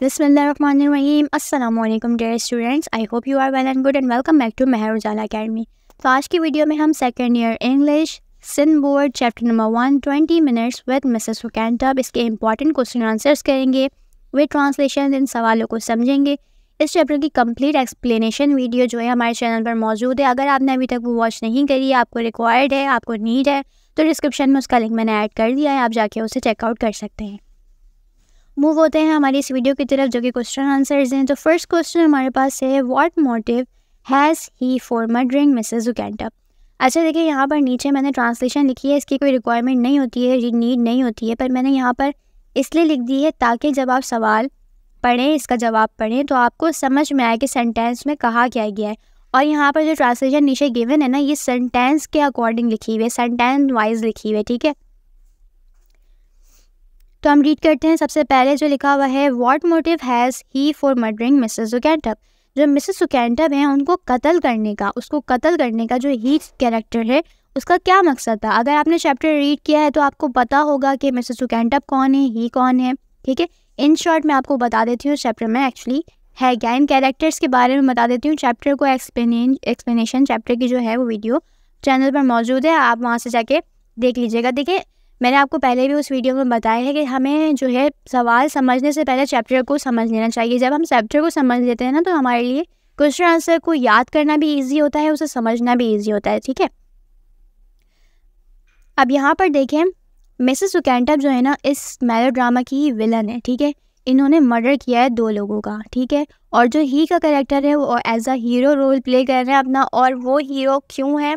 बिसमीम अल्लाम dear students I hope you are well and good and welcome back to Mehar Ujala academy तो आज की वीडियो में हम second year English Sindh board chapter number one twenty minutes with Mrs Oakentubb इसके important question answers करेंगे वे translation in सवालों को समझेंगे इस चैप्टर की कम्प्लीट एक्सप्लेनेशन वीडियो जो है हमारे चैनल पर मौजूद है अगर आपने अभी तक वो वॉच नहीं करी है आपको रिक्वायर्ड है आपको नीड है तो डिस्क्रिप्शन में उसका लिंक मैंने ऐड कर दिया है आप जाके उसे चेकआउट कर सकते हैं मूव होते हैं हमारी इस वीडियो की तरफ जो कि क्वेश्चन आंसर्स हैं तो फर्स्ट क्वेश्चन हमारे पास है what motive has he for murdering Mrs Oakentubb अच्छा देखिए यहाँ पर नीचे मैंने ट्रांसलेशन लिखी है इसकी कोई रिक्वायरमेंट नहीं होती है नीड नहीं होती है पर मैंने यहाँ पर इसलिए लिख दी है ताकि जब आप सवाल पढ़ें इसका जवाब पढ़ें तो आपको समझ में आए कि सेंटेंस में कहा क्या गया है और यहाँ पर जो ट्रांसलेशन नीचे गिवन है ना ये सेंटेंस के अकॉर्डिंग लिखी हुई है सेंटेंस वाइज लिखी हुई है ठीक है तो हम रीड करते हैं सबसे पहले जो लिखा हुआ है what motive has he for murdering Mrs Oakentubb जो मिसेज सुकैंटअप हैं उनको कत्ल करने का उसको कत्ल करने का जो ही कैरेक्टर है उसका क्या मकसद था अगर आपने चैप्टर रीड किया है तो आपको पता होगा कि मिसेज सुकैंटअप कौन है ही कौन है ठीक है इन शॉर्ट मैं आपको बता देती हूँ चैप्टर में एक्चुअली है क्या इन कैरेक्टर्स के बारे में बता देती हूँ चैप्टर को एक्सप्लेन एक्सप्लेनेशन चैप्टर की जो है वो वीडियो चैनल पर मौजूद है आप वहाँ से जाके देख लीजिएगा देखिए मैंने आपको पहले भी उस वीडियो में बताया है कि हमें जो है सवाल समझने से पहले चैप्टर को समझ लेना चाहिए जब हम चैप्टर को समझ लेते हैं ना तो हमारे लिए क्वेश्चन आंसर को याद करना भी ईजी होता है उसे समझना भी ईजी होता है ठीक है अब यहाँ पर देखें मिसेस सुकैंटअप जो है ना इस मेलो ड्रामा की विलन है ठीक है इन्होंने मर्डर किया है दो लोगों का ठीक है और जो ही का करेक्टर है वो as a hero role play कर रहे हैं अपना और वो हीरो क्यों है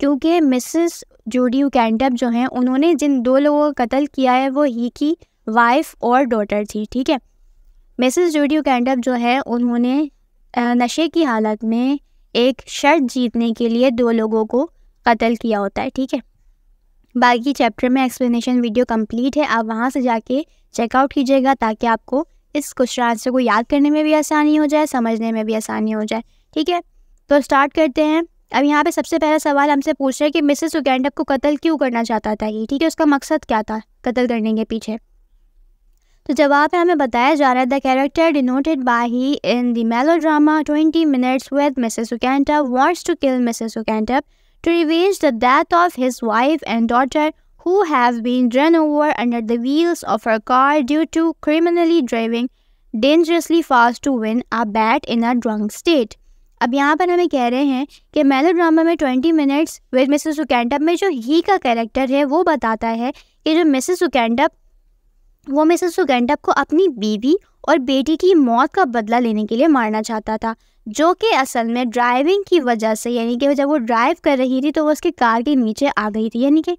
क्योंकि मिसेस जूडियो कैंटअप जो हैं उन्होंने जिन दो लोगों का कत्ल किया है वो ही की वाइफ और डॉटर थी ठीक है मिसेस जूडियो कैंटअप जो है उन्होंने नशे की हालत में एक शर्ट जीतने के लिए दो लोगों को कत्ल किया होता है ठीक है बाकी चैप्टर में एक्सप्लेनेशन वीडियो कंप्लीट है आप वहाँ से जाके चेकआउट कीजिएगा ताकि आपको इस क्वेश्चन आंसर को याद करने में भी आसानी हो जाए समझने में भी आसानी हो जाए ठीक है तो स्टार्ट करते हैं अब यहाँ पे सबसे पहला सवाल हमसे पूछ रहे हैं कि मिसेस उगैंडप को कत्ल क्यों करना चाहता था ये ठीक है उसका मकसद क्या था कत्ल करने के पीछे तो जवाब है हमें बताया जा रहा है the character denoted by he in the melodrama twenty minutes with Mrs Oakentubb wants to kill Mrs Oakentubb to revenge the death of his wife and daughter who have been run over under the wheels of her car due to criminally driving dangerously fast to win a bet in a drunk state अब यहाँ पर हमें कह रहे हैं कि melodrama में twenty minutes with Mrs Oakentubb में जो ही का कैरेक्टर है वो बताता है कि जो मिसेस सुकैंडप वो मिसेस सुकैंडप को अपनी बीवी और बेटी की मौत का बदला लेने के लिए मारना चाहता था जो कि असल में ड्राइविंग की वजह से यानी कि जब वो ड्राइव कर रही थी तो वो उसकी कार के नीचे आ गई थी यानी कि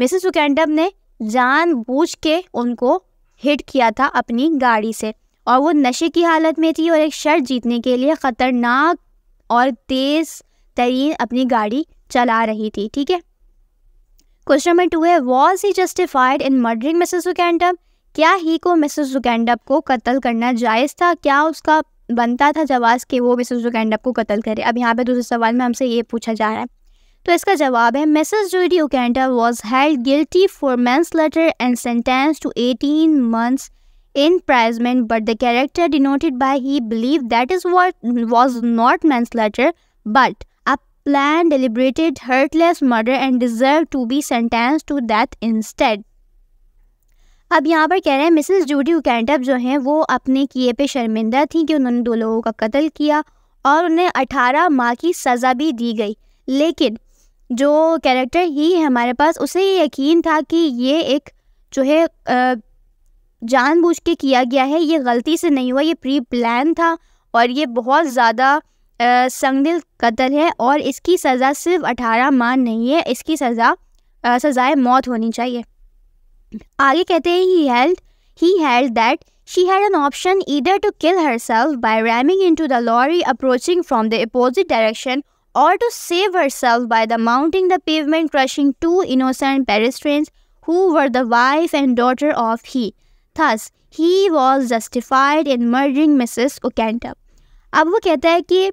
मिसेस सुकैंडप ने जान के उनको हिट किया था अपनी गाड़ी से और वो नशे की हालत में थी और एक शर्त जीतने के लिए ख़तरनाक और तेज़ तरीन अपनी गाड़ी चला रही थी ठीक है क्वेश्चन नंबर टू है was he justified in murdering Mrs Oakentubb क्या ही को मिसेस जुकैंडप को कत्ल करना जायज़ था क्या उसका बनता था जवाब कि वो मिसेस जुकैंडप को कत्ल करे अब यहाँ पे दूसरे सवाल में हमसे ये पूछा जा रहा है तो इसका जवाब है Mrs Judy Oakentubb was held guilty for manslaughter and sentence to eighteen months imprisonment, but the character denoted by he believed that is what was not manslaughter, but a planned, deliberated, heartless murder and deserved to be sentenced to death instead. अब यहाँ पर कह रहे हैं Mrs Judy उकैंटअप जो हैं वो अपने किए पे शर्मिंदा थी कि उन्होंने दो लोगों का कत्ल किया और उन्हें 18 माह की सज़ा भी दी गई लेकिन जो कैरेक्टर ही है हमारे पास उसे ये यकीन था कि ये एक जो है जानबूझ के किया गया है ये गलती से नहीं हुआ ये प्री प्लान था और ये बहुत ज़्यादा संगदिल कत्ल है और इसकी सज़ा सिर्फ अठारह माह नहीं है इसकी सज़ा सज़ाए मौत होनी चाहिए आगे कहते हैं he held he held that she had an option either to kill herself by ramming into the lorry approaching from the opposite direction or to save herself by the mounting the pavement crushing two innocent pedestrians who were the wife and daughter of he thus he was justified in murdering Mrs Oakentubb अब वो कहता है कि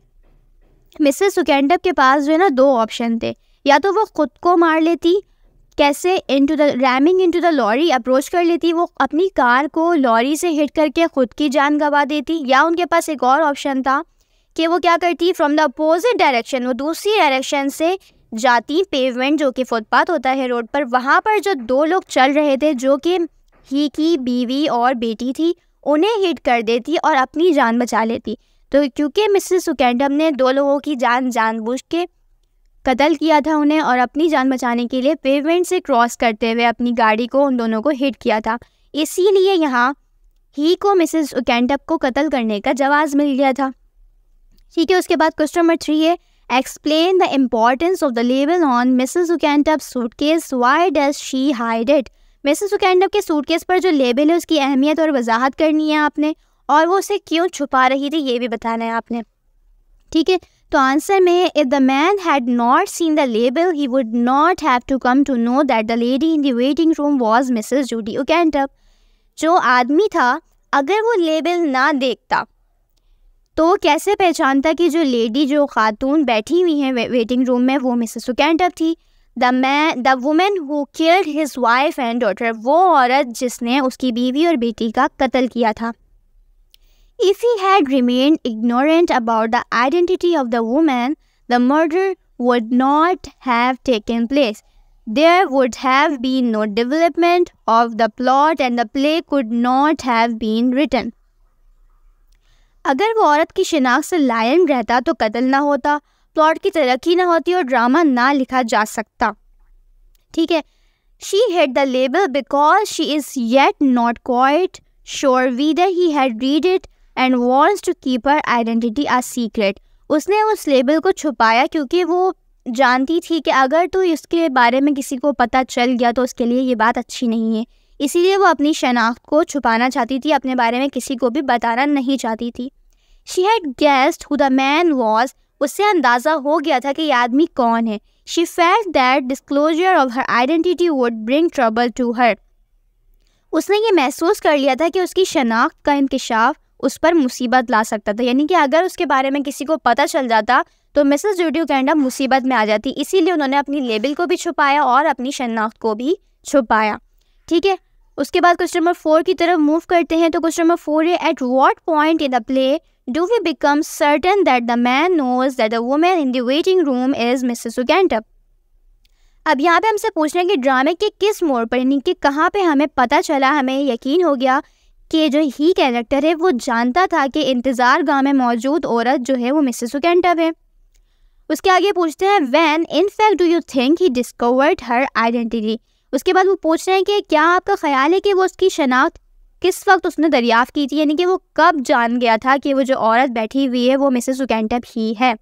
Mrs ओकेंटअप के पास जो है ना दो ऑप्शन थे या तो वो ख़ुद को मार लेती कैसे into the ramming into the lorry approach कर लेती वो अपनी कार को लॉरी से हिट करके ख़ुद की जान गंवा देती या उनके पास एक और ऑप्शन था कि वो क्या करती फ्रॉम द अपोजिट डायरेक्शन वो दूसरी डायरेक्शन से जाती पेवमेंट जो कि फुटपाथ होता है रोड पर वहाँ पर जो दो लोग चल रहे थे जो कि ही की बीवी और बेटी थी उन्हें हिट कर देती और अपनी जान बचा लेती तो क्योंकि मिसेस सुकैंडम ने दो लोगों की जान जानबूझ के कत्ल किया था उन्हें और अपनी जान बचाने के लिए पेवेंट से क्रॉस करते हुए अपनी गाड़ी को उन दोनों को हिट किया था इसीलिए यहाँ ही को मिसेस उकैंडप को कत्ल करने का जवाब मिल गया था ठीक है उसके बाद क्वेश्चन नंबर थ्री है explain the importance of the label on Mrs Oakentubb suitcase why does she hide it Mrs Oakentubb के सूटकेस पर जो लेबल है उसकी अहमियत और वजाहत करनी है आपने और वो उसे क्यों छुपा रही थी ये भी बताना है आपने ठीक है तो आंसर में है if the man had not seen the label he would not have to come to know that the lady in the waiting room was Mrs Judy Oakentubb जो आदमी था अगर वो लेबल ना देखता तो कैसे पहचानता कि जो लेडी जो खातून बैठी हुई हैं वे, वेटिंग रूम में वो मिसेस सुकैंडम थी the man the woman who killed his wife and daughter वो औरत जिसने उसकी बीवी और बेटी का कत्ल किया था if he had remain ignorant about the identity of the woman the murder would not have taken place there would have been no development of the plot and the play could not have been written अगर वो औरत की शिनाख्त से lime रहता तो कत्ल ना होता प्लॉट की तरक्की ना होती और ड्रामा ना लिखा जा सकता ठीक है she hid the label because she is yet not quite sure whether he had read it and wants to keep her identity a secret उसने उस लेबल को छुपाया क्योंकि वो जानती थी कि अगर तो इसके बारे में किसी को पता चल गया तो उसके लिए ये बात अच्छी नहीं है इसीलिए वो अपनी शनाख्त को छुपाना चाहती थी अपने बारे में किसी को भी बताना नहीं चाहती थी she had guessed who the man was उससे अंदाज़ा हो गया था कि ये आदमी कौन है she felt that disclosure of her identity would bring trouble to her उसने ये महसूस कर लिया था कि उसकी शनाख्त का इंकशाफ उस पर मुसीबत ला सकता था यानी कि अगर उसके बारे में किसी को पता चल जाता तो मिसेस जूडियो कैंडा मुसीबत में आ जाती इसीलिए उन्होंने अपनी लेबल को भी छुपाया और अपनी शनाख्त को भी छुपाया ठीक है उसके बाद क्वेश्चन नंबर फोर की तरफ मूव करते हैं तो क्वेश्चन नंबर फोर है at what point in the play do we become certain that the man knows that the woman in the waiting room is Mrs. Ugantup? अब यहाँ पे हमसे पूछ रहे हैं कि ड्रामे के किस मोड़ पर यानी कि कहाँ पे हमें पता चला हमें यकीन हो गया कि जो ही कैरेक्टर है वो जानता था कि इंतज़ार गाह में मौजूद औरत जो है वो मिसेस उकेंटब है उसके आगे पूछते हैं when in fact do you think he discovered her identity उसके बाद वो पूछ रहे हैं कि क्या आपका ख्याल है कि वो उसकी शनाख्त किस वक्त उसने दरियाफ़ की थी यानी कि वो कब जान गया था कि वो जो औरत बैठी हुई है वो मिसेस सुकैंटप ही है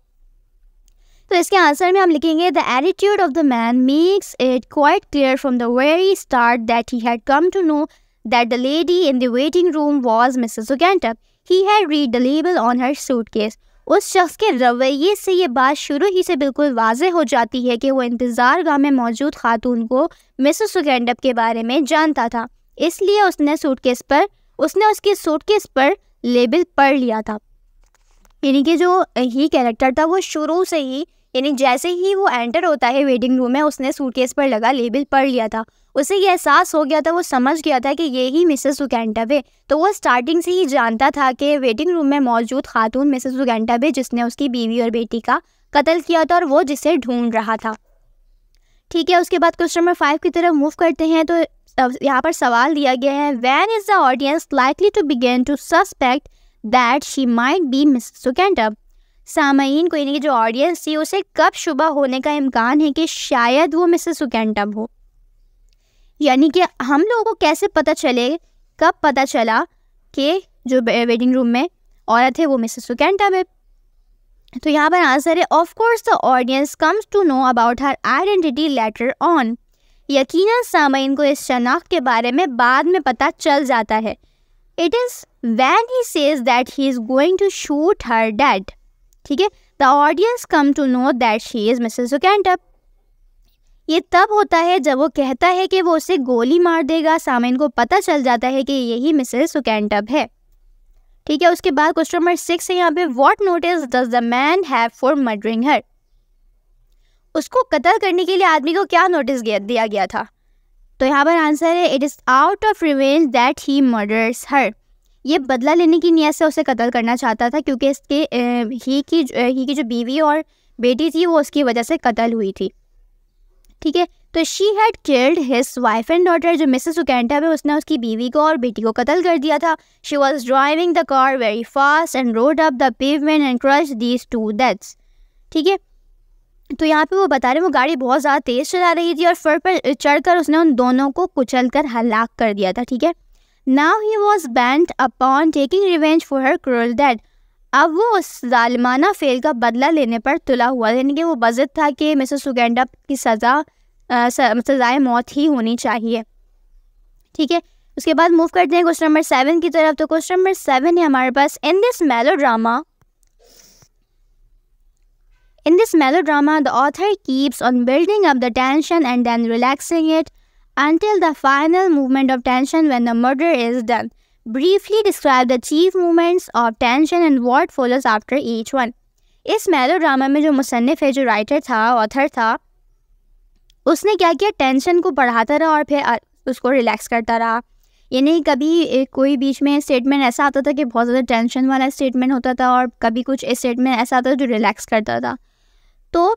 तो इसके आंसर में हम लिखेंगे the attitude of the man makes it quite clear from the very start that he had come to know that the lady in the waiting room was Mrs Sukantup he had read the label on her suitcase उस शख्स के रवैये से ये बात शुरू ही से बिल्कुल वाज हो जाती है कि वो इंतज़ार गाह में मौजूद खातून को मिसेस सुकैंडप के बारे में जानता था इसलिए उसने सूटकेस पर उसने उसके सूटकेस पर लेबल पढ़ लिया था यानी कि जो ही कैरेक्टर था वो शुरू से ही यानी जैसे ही वो एंटर होता है वेटिंग रूम में उसने सूटकेस पर लगा लेबल पढ़ लिया था उसे ये एहसास हो गया था वो समझ गया था कि ये ही मिसेस उगैंटब है तो वो स्टार्टिंग से ही जानता था कि वेटिंग रूम में मौजूद खातून मिसेस उगैंटब है जिसने उसकी बीवी और बेटी का कत्ल किया था और वो जिसे ढूंढ रहा था ठीक है उसके बाद क्वेश्चन नंबर फाइव की तरफ मूव करते हैं तो यहाँ पर सवाल दिया गया है when is the audience likely to begin to suspect that she might be Miss Sukandup सामयीन को यानी कि जो ऑडियंस थी उसे कब शुबा होने का इम्कान है कि शायद वो मिसेस सुकैंडअप हो यानी कि हम लोगों को कैसे पता चले कब पता चला कि जो वेडिंग रूम में औरत है वो मिसेस सुकैंडअप है तो यहाँ पर आंसर है of course the audience comes to know about her identity later on यकीन सामयन को इस शनाख्त के बारे में बाद में पता चल जाता है it is when he says that he is going to shoot her dead ठीक है the audience come to know that she is Mrs Kantup ये तब होता है जब वो कहता है कि वो उसे गोली मार देगा सामयन को पता चल जाता है कि यही मिसेज सुकैंटअप है ठीक है उसके बाद क्वेश्चन नंबर सिक्स है यहाँ पे what notice does the man have for murdering her उसको कत्ल करने के लिए आदमी को क्या नोटिस दिया गया था तो यहाँ पर आंसर है it is out of revenge that he murders her ये बदला लेने की नीयत से उसे कत्ल करना चाहता था क्योंकि इसके ही की ही की जो बीवी और बेटी थी वो उसकी वजह से कत्ल हुई थी ठीक है तो she had killed his wife and daughter जो मिसेस उकेंटा है उसने उसकी बीवी को और बेटी को कत्ल कर दिया था she was driving the car very fast and rode up the pavement and crush these two deaths ठीक है तो यहाँ पे वो बता रहे हैं वो गाड़ी बहुत ज़्यादा तेज़ चला रही थी और फिर पर चढ़कर उसने उन दोनों को कुचल कर हलाक कर दिया था ठीक है now he was bent upon taking revenge for her cruel deed अब वो उस जालमाना फेल का बदला लेने पर तुला हुआ यानी कि वो बजट था कि मिसेस सुगेंडा की सज़ा सज़ाए मौत ही होनी चाहिए ठीक है उसके बाद मूव करते हैं क्वेश्चन नंबर सेवन की तरफ तो क्वेश्चन नंबर सेवन है हमारे पास in this melodrama In this melodrama, the author keeps on building up the tension and then relaxing it until the final movement of tension when the murder is done. Briefly describe the chief movements of tension and what follows after each one. इस melodrama में जो मुसनफ़ है जो writer था author था उसने क्या किया टेंशन को बढ़ाता रहा और फिर उसको रिलैक्स करता रहा यानी कभी एक कोई बीच में स्टेटमेंट ऐसा आता था कि बहुत ज़्यादा टेंशन वाला स्टेटमेंट होता था और कभी कुछ स्टेटमेंट ऐसा आता था जो रिलैक्स करता था तो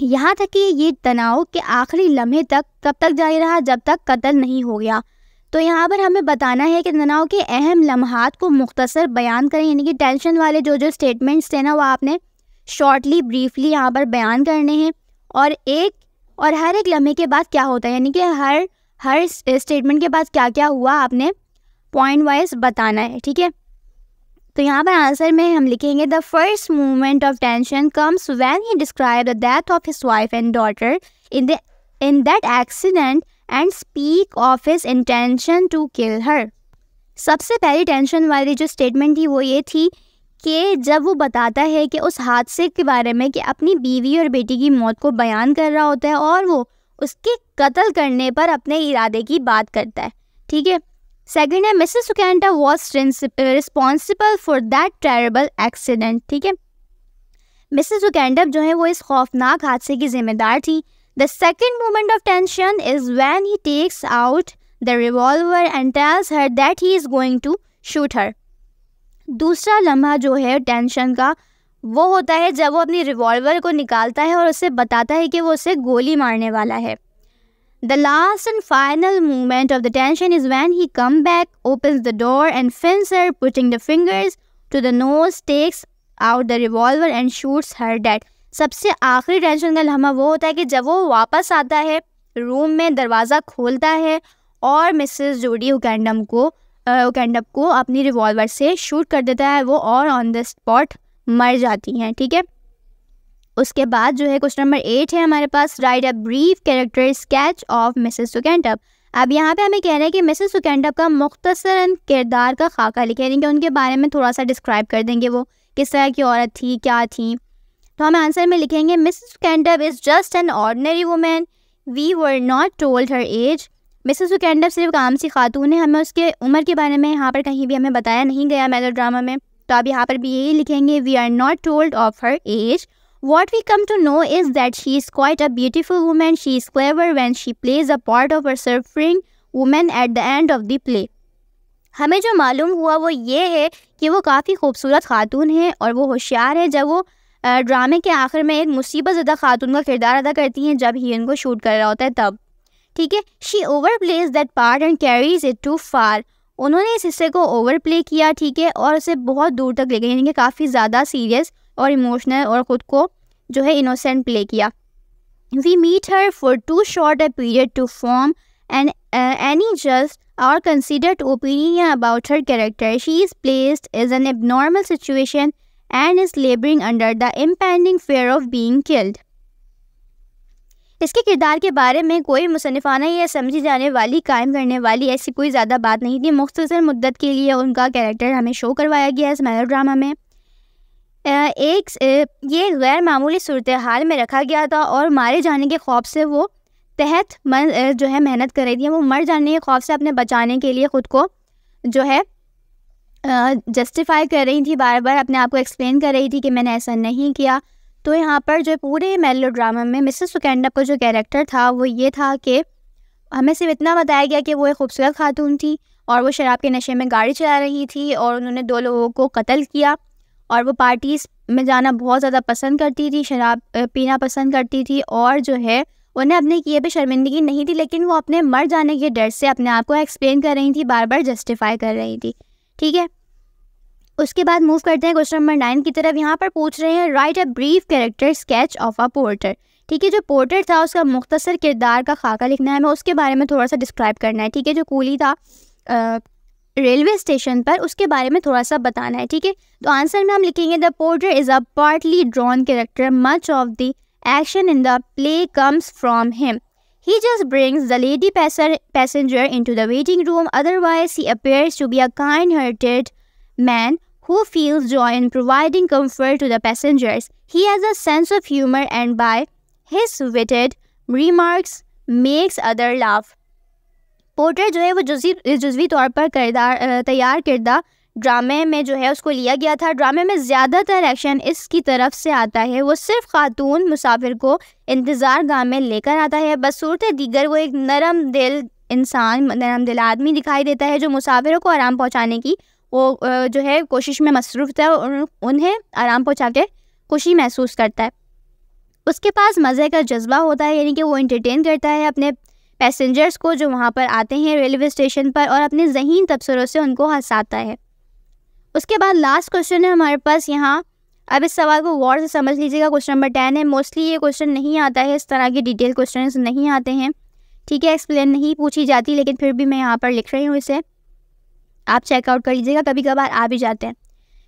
यहाँ तक कि ये तनाव के आखिरी लम्हे तक तब तक जारी रहा जब तक कत्ल नहीं हो गया तो यहाँ पर हमें बताना है कि तनाव के अहम लम्हात को मुख्तसर बयान करें यानी कि टेंशन वाले जो जो स्टेटमेंट्स थे ना वो आपने शॉर्टली ब्रीफली यहाँ पर बयान करने हैं और एक और हर एक लम्हे के बाद क्या होता है यानी कि हर हर स्टेटमेंट के बाद क्या क्या हुआ आपने पॉइंट वाइज बताना है ठीक है तो यहाँ पर आंसर में हम लिखेंगे the first movement of tension comes when he describe the death of his wife and daughter in the in that accident and speak of his intention to kill her सबसे पहली टेंशन वाली जो statement थी वो ये थी कि जब वो बताता है कि उस हादसे के बारे में कि अपनी बीवी और बेटी की मौत को बयान कर रहा होता है और वो उसके कत्ल करने पर अपने इरादे की बात करता है ठीक है सेकेंड है Mrs Sukenta was responsible for that terrible accident ठीक है मिसेस सुकैंडप जो है वो इस खौफनाक हादसे की जिम्मेदार थी the second moment of tension is when he takes out the revolver and tells her that he is going to shoot her दूसरा लम्हा जो है टेंशन का वो होता है जब वो अपनी रिवॉल्वर को निकालता है और उसे बताता है कि वो उसे गोली मारने वाला है The last and final movement of the tension is when he comes back, opens the door and Fincer, putting the fingers to the nose, takes out the revolver and shoots her dead. सबसे आखिरी tension का लम्हा वो होता है कि जब वो वापस आता है रूम में दरवाज़ा खोलता है और मिसेस जोडी उकैंडम को उकैंडम को अपनी रिवॉल्वर से शूट कर देता है वो और ऑन द स्पॉट मर जाती हैं ठीक है थीके? उसके बाद जो है क्वेश्चन नंबर एट है हमारे पास write a brief character sketch of Mrs Sukandup अब यहाँ पे हमें कह रहे हैं कि मिसेस सुकैंडअप का मुख्तसर किरदार का खाका लिखे यानी कि उनके बारे में थोड़ा सा डिस्क्राइब कर देंगे वो किस तरह की औरत थी क्या थी तो हम आंसर में लिखेंगे Mrs Sukandup is just an ordinary woman we were not told her age Mrs Sukandup सिर्फ काम सी खातून है हमें उसके उम्र के बारे में यहाँ पर कहीं भी हमें बताया नहीं गया मेलो ड्रामा में तो आप यहाँ पर भी यही लिखेंगे we are not told of her age What we come to know is that she is quite a beautiful woman. She is clever when she plays a part of a suffering woman at the end of the play. हमें जो मालूम हुआ वो ये है कि वो काफ़ी खूबसूरत खातून है और वो होशियार है जब वो ड्रामे के आखिर में एक मुसीबत ज़्यादा खातून का किरदार अदा करती हैं जब ही को शूट कर रहा होता है तब ठीक है she overplays that part and carries it too far उन्होंने इस हिस्से को ओवर प्ले किया ठीक है और उसे बहुत दूर तक ले गई यानी कि काफ़ी ज़्यादा सीरियस और इमोशनल और ख़ुद को जो है इनोसेंट प्ले किया we meet her for too short a period to form and any just our considered opinion about her character. She is placed is an abnormal situation and is labouring under the impending fear of being killed इसके किरदार के बारे में कोई मुसनफ़ाना या समझी जाने वाली कायम करने वाली ऐसी कोई ज़्यादा बात नहीं थी मुख्तर मुद्दत के लिए उनका कैरेक्टर हमें शो करवाया गया इस ड्रामा में एक ये गैर मामूली सूरत हाल में रखा गया था और मारे जाने के खौफ से वो तहत मन जो है मेहनत कर रही थी वो मर जाने के खौफ से अपने बचाने के लिए ख़ुद को जो है जस्टिफाई कर रही थी बार बार अपने आप को एक्सप्लेन कर रही थी कि मैंने ऐसा नहीं किया तो यहाँ पर जो पूरे मेलो ड्रामा में मिसेस सुकैंडप का जो कैरेक्टर था वो ये था कि हमें सिर्फ इतना बताया गया कि वो एक खूबसूरत खातून थी और वो शराब के नशे में गाड़ी चला रही थी और उन्होंने दो लोगों को कत्ल किया और वो पार्टीज़ में जाना बहुत ज़्यादा पसंद करती थी शराब पीना पसंद करती थी और जो है उन्हें अपने किए पे शर्मिंदगी नहीं थी लेकिन वो अपने मर जाने के डर से अपने आप को एक्सप्लेन कर रही थी बार बार जस्टिफाई कर रही थी ठीक है उसके बाद मूव करते हैं क्वेश्चन नंबर नाइन की तरफ यहाँ पर पूछ रहे हैं write a brief character sketch of a porter ठीक है जो पोर्टर था उसका मुख्तर किरदार का खाका लिखना है हमें उसके बारे में थोड़ा सा डिस्क्राइब करना है ठीक है जो कूली था रेलवे स्टेशन पर उसके बारे में थोड़ा सा बताना है ठीक है तो आंसर में हम लिखेंगे the porter is a partly drawn character much of the action in the play comes from him he just brings the lady passenger into the waiting room otherwise he appears to be a kind hearted man who feels joy in providing comfort to the passengers he has a sense of humour and by his witted remarks makes other laugh portrait जो है वो जजी जजवी तौर पर करदार तैयार करदा ड्रामे में जो है उसको लिया गया था ड्रामे में ज़्यादातर एक्शन इसकी तरफ से आता है वो सिर्फ खातून मुसाफिर को इंतज़ार गाह में लेकर आता है बसूरत दीगर वो एक नरम दिल इंसान नरम दिल आदमी दिखाई देता है जो मुसाफिरों को आराम पहुँचाने की वो जो है कोशिश में मसरूफ़ था और उन्हें आराम पहुँचा के खुशी महसूस करता है उसके पास मज़े का जज्बा होता है यानी कि वो इंटरटेन करता है अपने पैसेंजर्स को जो वहाँ पर आते हैं रेलवे स्टेशन पर और अपने जहीन तबसरों से उनको हंसाता है उसके बाद लास्ट क्वेश्चन है हमारे पास यहाँ अब इस सवाल को गौर से समझ लीजिएगा क्वेश्चन नंबर टेन है मोस्टली ये क्वेश्चन नहीं आता है इस तरह के डिटेल क्वेश्चन नहीं आते हैं ठीक है एक्सप्लेन नहीं पूछी जाती लेकिन फिर भी मैं यहाँ पर लिख रही हूँ इसे आप चेकआउट कर लीजिएगा कभी कभार आ भी जाते हैं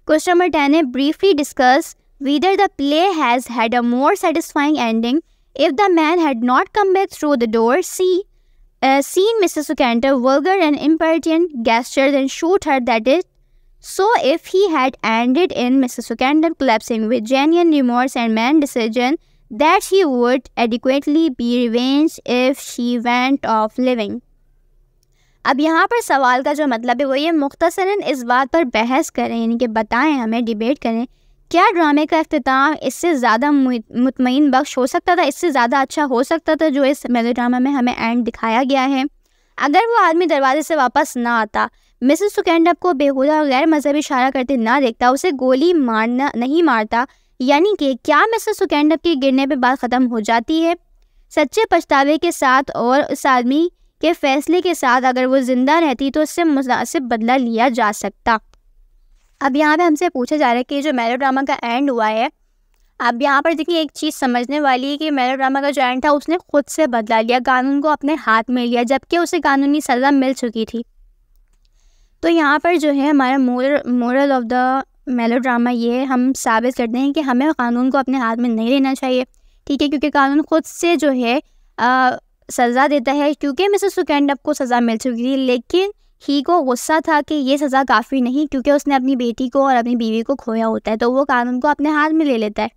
क्वेश्चन नंबर टेन है briefly discuss whether the play has had a more satisfying ending If the man had not come back through the door, see, uh, seen Mrs. Sukanter vulgar and impertinent gestures and shoot her That is, So if he had ended in Mrs. Sukanter collapsing with genuine remorse and man decision, that she would adequately be revenged if she went off living. अब यहाँ पर सवाल का जो मतलब है वो ये मुख्तसरन इस बात पर बहस करें यानी कि बताएं हमें डिबेट करें क्या ड्रामे का अख्ताम इससे ज़्यादा मुतमिन बख्श हो सकता था इससे ज़्यादा अच्छा हो सकता था जो इस मेलो ड्रामा में हमें एंड दिखाया गया है अगर वो आदमी दरवाजे से वापस ना आता मिसेस सुकैंडअप को बेहूदा और गैर मजहबी इशारा करते ना देखता उसे गोली मारना नहीं मारता यानी कि क्या मिसेस सुकैंडअप के गिरने पर बात ख़त्म हो जाती है सच्चे पछतावे के साथ और उस आदमी के फैसले के साथ अगर वो ज़िंदा रहती तो उससे मुनासिब बदला लिया जा सकता अब यहाँ पे हमसे पूछा जा रहा है कि जो मेलो ड्रामा का एंड हुआ है अब यहाँ पर देखिए एक चीज़ समझने वाली है कि मेलो ड्रामा का जो एंड था उसने खुद से बदला लिया कानून को अपने हाथ में लिया जबकि उसे कानूनी सज़ा मिल चुकी थी तो यहाँ पर जो है हमारा moral of the melodrama ये हम साबित करते हैं कि हमें कानून को अपने हाथ में नहीं लेना चाहिए ठीक है क्योंकि कानून खुद से जो है सज़ा देता है क्योंकि मिसेस सुकैंडप को सज़ा मिल चुकी थी लेकिन ही को गुस्सा था कि ये सज़ा काफ़ी नहीं क्योंकि उसने अपनी बेटी को और अपनी बीवी को खोया होता है तो वो कानून को अपने हाथ में ले लेता है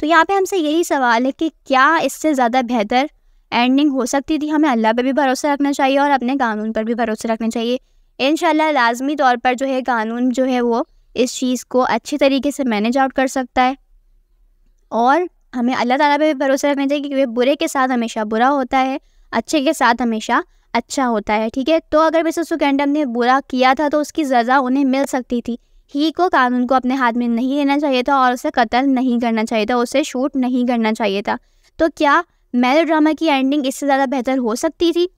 तो यहाँ पे हमसे यही सवाल है कि क्या इससे ज़्यादा बेहतर एंडिंग हो सकती थी हमें अल्लाह पर भी भरोसा रखना चाहिए और अपने कानून पर भी भरोसा रखना चाहिए इन लाजमी तौर पर जो है कानून जो है वो इस चीज़ को अच्छे तरीके से मैनेज आउट कर सकता है और हमें अल्लाह ताला पे भी भरोसा रखना चाहिए क्योंकि बुरे के साथ हमेशा बुरा होता है अच्छे के साथ हमेशा अच्छा होता है ठीक है तो अगर मिसेस सुकैंडम ने बुरा किया था तो उसकी सज़ा उन्हें मिल सकती थी ही को कानून को अपने हाथ में नहीं लेना चाहिए था और उसे कत्ल नहीं करना चाहिए था उसे शूट नहीं करना चाहिए था तो क्या मेलो ड्रामा की एंडिंग इससे ज़्यादा बेहतर हो सकती थी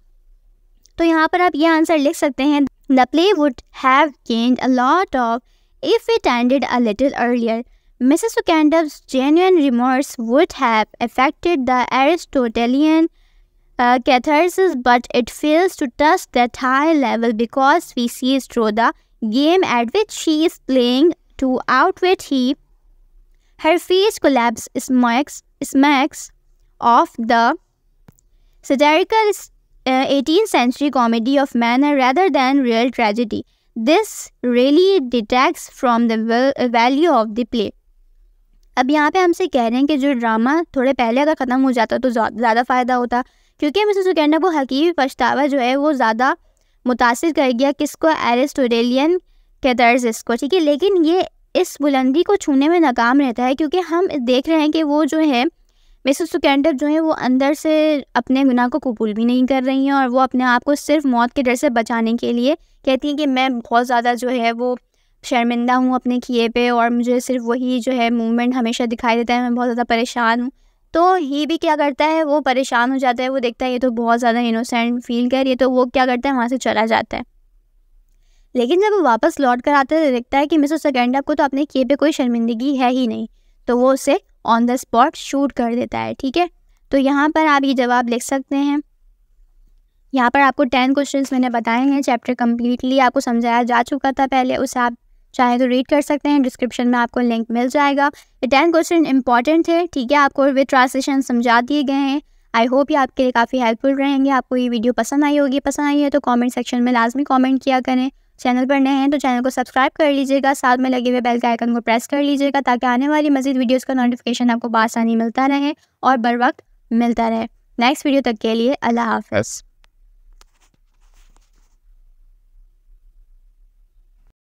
तो यहाँ पर आप ये आंसर लिख सकते हैं the play would have gained a lot of if it ended a little earlier Mrs Sukandup's genuine remorse would have affected the Aristotelian uh, catharsis, but it fails to touch that high level because we see through the game at which she is playing to outwit he. Her face collapse smacks, smacks of the satirical uh, 18th century comedy of manner rather than real tragedy. This really detracts from the uh, value of the play. अब यहाँ पे हमसे कह रहे हैं कि जो drama थोड़े पहले अगर ख़त्म हो जाता तो ज़्यादा फ़ायदा होता क्योंकि मिसेस सुकैंडा को हकीकी पछतावा जो है वो ज़्यादा मुतासर कर गया किसको एरिस्टोडेलियन के दर्ज इसको ठीक है लेकिन ये इस बुलंदी को छूने में नाकाम रहता है क्योंकि हम देख रहे हैं कि वो जो है मिसेस सुकेंडर जो है वो अंदर से अपने गुनाह को कबूल भी नहीं कर रही हैं और वो अपने आप को सिर्फ मौत के डर से बचाने के लिए कहती हैं कि मैं बहुत ज़्यादा जो है वो शर्मिंदा हूँ अपने किए पे और मुझे सिर्फ वही जो है मूवमेंट हमेशा दिखाई देता है मैं बहुत ज़्यादा परेशान हूँ तो ये भी क्या करता है वो परेशान हो जाता है वो देखता है ये तो बहुत ज़्यादा इनोसेंट फील कर ये तो वो क्या करता है वहाँ से चला जाता है लेकिन जब वो वापस लौट कर आता है तो देखता है कि मिसेस सेकेंडा को तो अपने किए पे कोई शर्मिंदगी है ही नहीं तो वो उसे ऑन द स्पॉट शूट कर देता है ठीक है तो यहाँ पर आप ये जवाब लिख सकते हैं यहाँ पर आपको टेन क्वेश्चंस मैंने बताए हैं चैप्टर कम्प्लीटली आपको समझाया जा चुका था पहले उसे आप चाहें तो रीड कर सकते हैं डिस्क्रिप्शन में आपको लिंक मिल जाएगा ये टेन क्वेश्चन इंपॉर्टेंट है ठीक है आपको विद ट्रांसलेशन समझा दिए गए हैं आई होप ये आपके लिए काफ़ी हेल्पफुल रहेंगे आपको ये वीडियो पसंद आई होगी पसंद आई है तो कमेंट सेक्शन में लाजमी कमेंट किया करें चैनल पर नए हैं तो चैनल को सब्सक्राइब कर लीजिएगा साथ में लगे हुए बेल के आइकन को प्रेस कर लीजिएगा ताकि आने वाली मजीद वीडियोस का नोटिफिकेशन आपको बासानी मिलता रहे और बर वक्त मिलता रहे नेक्स्ट वीडियो तक के लिए अल्लाह हाफ